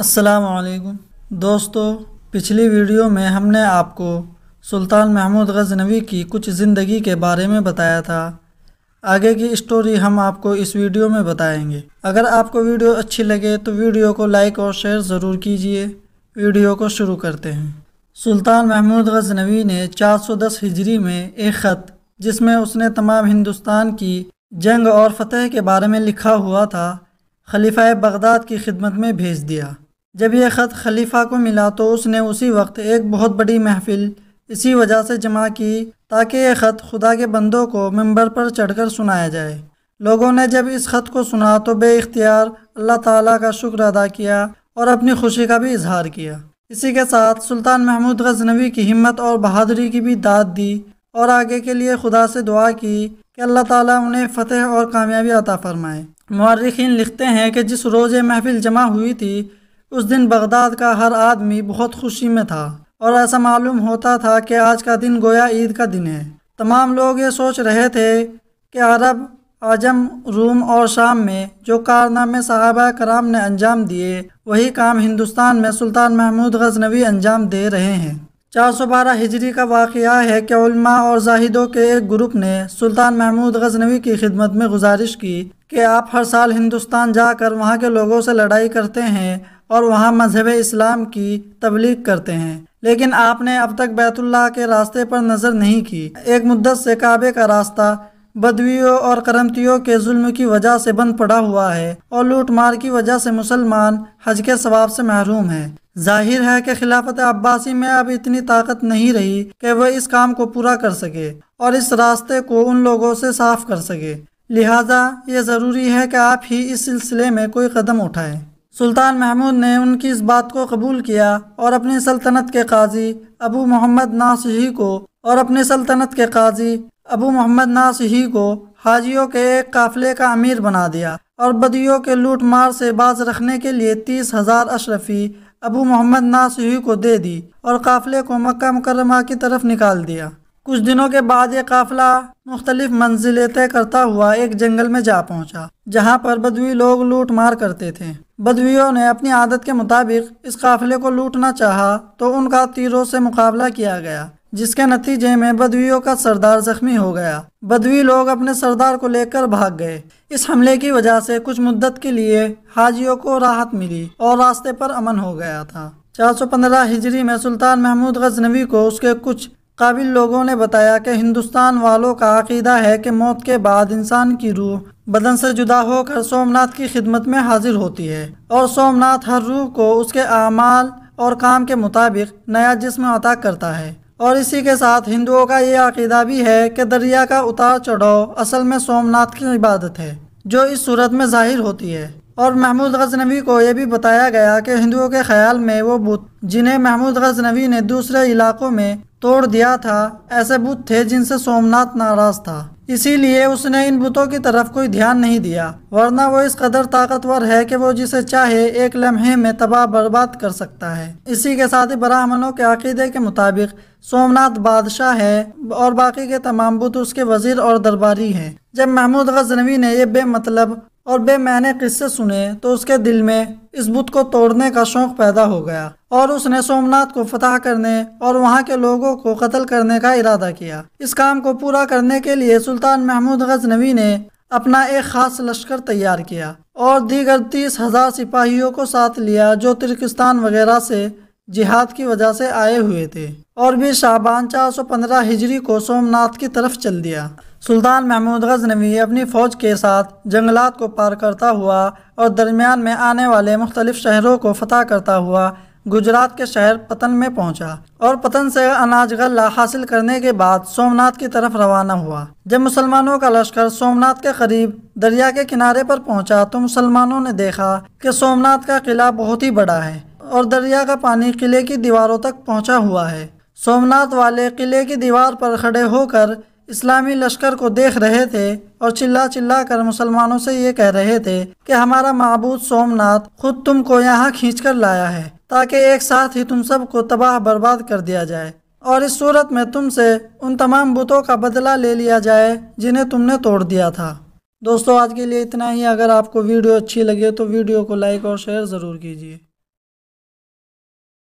असलकुम दोस्तों पिछली वीडियो में हमने आपको सुल्तान महमूद गजनवी की कुछ ज़िंदगी के बारे में बताया था आगे की स्टोरी हम आपको इस वीडियो में बताएंगे अगर आपको वीडियो अच्छी लगे तो वीडियो को लाइक और शेयर ज़रूर कीजिए वीडियो को शुरू करते हैं सुल्तान महमूद गजनवी ने 410 हिजरी में एक ख़त जिसमें उसने तमाम हिंदुस्तान की जंग और फ़तेह के बारे में लिखा हुआ था खलीफा बगदाद की खिदमत में भेज दिया जब यह ख़त खलीफा को मिला तो उसने उसी वक्त एक बहुत बड़ी महफिल इसी वजह से जमा की ताकि यह ख़त खुदा के बंदों को मंबर पर चढ़कर सुनाया जाए लोगों ने जब इस ख़त को सुना तो बेख्तियार अल्लाह ताला का शुक्र अदा किया और अपनी खुशी का भी इजहार किया इसी के साथ सुल्तान महमूद गजनवी की हिम्मत और बहादुरी की भी दाद दी और आगे के लिए खुदा से दुआ की कि अल्लाह ताला उन्हें फ़तेह और कामयाबी अता फ़रमाए मर्रखीन लिखते हैं कि जिस रोज़ महफिल जमा हुई थी उस दिन बगदाद का हर आदमी बहुत खुशी में था और ऐसा मालूम होता था कि आज का दिन गोया ईद का दिन है तमाम लोग ये सोच रहे थे कि अरब आजम रूम और शाम में जो कारनामे साहबा कराम ने अंजाम दिए वही काम हिंदुस्तान में सुल्तान महमूद गजनवी अंजाम दे रहे हैं 412 हिजरी का वाकया है कि उल्मा और जाहिदों के एक ग्रुप ने सुल्तान महमूद गजनवी की खिदमत में गुजारिश की कि आप हर साल हिंदुस्तान जाकर वहाँ के लोगों से लड़ाई करते हैं और वहाँ मजहब इस्लाम की तबलीग करते हैं लेकिन आपने अब तक बैतुल्ला के रास्ते पर नज़र नहीं की एक मुद्दत से काबे का रास्ता बदवियों और करमतियों के जुल्म की वजह से बंद पड़ा हुआ है और लूटमार की वजह से मुसलमान हज के सवाब से महरूम है जाहिर है कि खिलाफत अब्बासी में अब इतनी ताकत नहीं रही कि वह इस काम को पूरा कर सके और इस रास्ते को उन लोगों से साफ कर सके लिहाजा ये ज़रूरी है कि आप ही इस सिलसिले में कोई कदम उठाएं सुल्तान महमूद ने उनकी इस बात को कबूल किया और अपनी सल्तनत के काजी अबू मोहम्मद नासही को और अपने सल्तनत के काजी अबू मोहम्मद नासही को हाजियों के एक काफिले का अमीर बना दिया और बदियों के लूट मार से बाज रखने के लिए तीस हज़ार अशरफी अबू मोहम्मद नासही को दे दी और काफिले को मक्का मुकरमा की तरफ निकाल दिया कुछ दिनों के बाद ये काफिला मुख्तलिफ मंजिलें तय करता हुआ एक जंगल में जा पहुंचा जहां पर बदवी लोग लूट मार करते थे बदवियों ने अपनी आदत के मुताबिक इस काफिले को लूटना चाहा तो उनका तीरों से मुकाबला किया गया जिसके नतीजे में बदवियों का सरदार जख्मी हो गया बदवी लोग अपने सरदार को लेकर भाग गए इस हमले की वजह से कुछ मुद्दत के लिए हाजियों को राहत मिली और रास्ते पर अमन हो गया था 415 हिजरी में सुल्तान महमूद गजनवी को उसके कुछ काबिल लोगों ने बताया कि हिंदुस्तान वालों का अकीदा है कि मौत के बाद इंसान की रूह बदन से जुदा होकर सोमनाथ की खिदमत में हाजिर होती है और सोमनाथ हर रूह को उसके अमाल और काम के मुताबिक नया जिस्म अता करता है और इसी के साथ हिंदुओं का ये अकीदा भी है कि दरिया का उतार चढ़ाव असल में सोमनाथ की इबादत है जो इस सूरत में जाहिर होती है और महमूद गजनवी को यह भी बताया गया कि हिंदुओं के ख्याल में वो बुत जिन्हें महमूद गजनवी ने दूसरे इलाकों में तोड़ दिया था ऐसे बुत थे जिनसे सोमनाथ नाराज था इसीलिए उसने इन बुतों की तरफ कोई ध्यान नहीं दिया वरना वो इस कदर ताकतवर है कि वो जिसे चाहे एक लम्हे में तबाह बर्बाद कर सकता है इसी के साथ ही ब्राह्मणों के अकीदे के मुताबिक सोमनाथ बादशाह है और बाकी के तमाम बुत उसके वजीर और दरबारी हैं जब महमूद गजनवी ने यह बेमतलब और बेमैने किस्से सुने तो उसके दिल में इस बुत को तोड़ने का शौक पैदा हो गया और उसने सोमनाथ को फतह करने और वहाँ के लोगों को कत्ल करने का इरादा किया इस काम को पूरा करने के लिए सुल्तान महमूद गजनवी ने अपना एक खास लश्कर तैयार किया और दीगर तीस हजार सिपाहियों को साथ लिया जो तुर्किस्तान वगैरह से जिहाद की वजह से आए हुए थे और भी शाबान चार सौ पंद्रह हिजरी को सोमनाथ की तरफ चल दिया सुल्तान महमूद गजनवी अपनी फ़ौज के साथ जंगलात को पार करता हुआ और दरमियान में आने वाले मुख्तलिफ़ शहरों को फतह करता हुआ गुजरात के शहर पतन में पहुंचा और पतन से अनाज गला हासिल करने के बाद सोमनाथ की तरफ रवाना हुआ जब मुसलमानों का लश्कर सोमनाथ के करीब दरिया के किनारे पर पहुंचा तो मुसलमानों ने देखा कि सोमनाथ का किला बहुत ही बड़ा है और दरिया का पानी किले की दीवारों तक पहुंचा हुआ है सोमनाथ वाले किले की दीवार पर खड़े होकर इस्लामी लश्कर को देख रहे थे और चिल्ला चिल्ला कर मुसलमानों से ये कह रहे थे कि हमारा महबूद सोमनाथ खुद तुमको यहाँ खींच कर लाया है ताकि एक साथ ही तुम सबको तबाह बर्बाद कर दिया जाए और इस सूरत में तुमसे उन तमाम बुतों का बदला ले लिया जाए जिन्हें तुमने तोड़ दिया था दोस्तों आज के लिए इतना ही अगर आपको वीडियो अच्छी लगे तो वीडियो को लाइक और शेयर ज़रूर कीजिए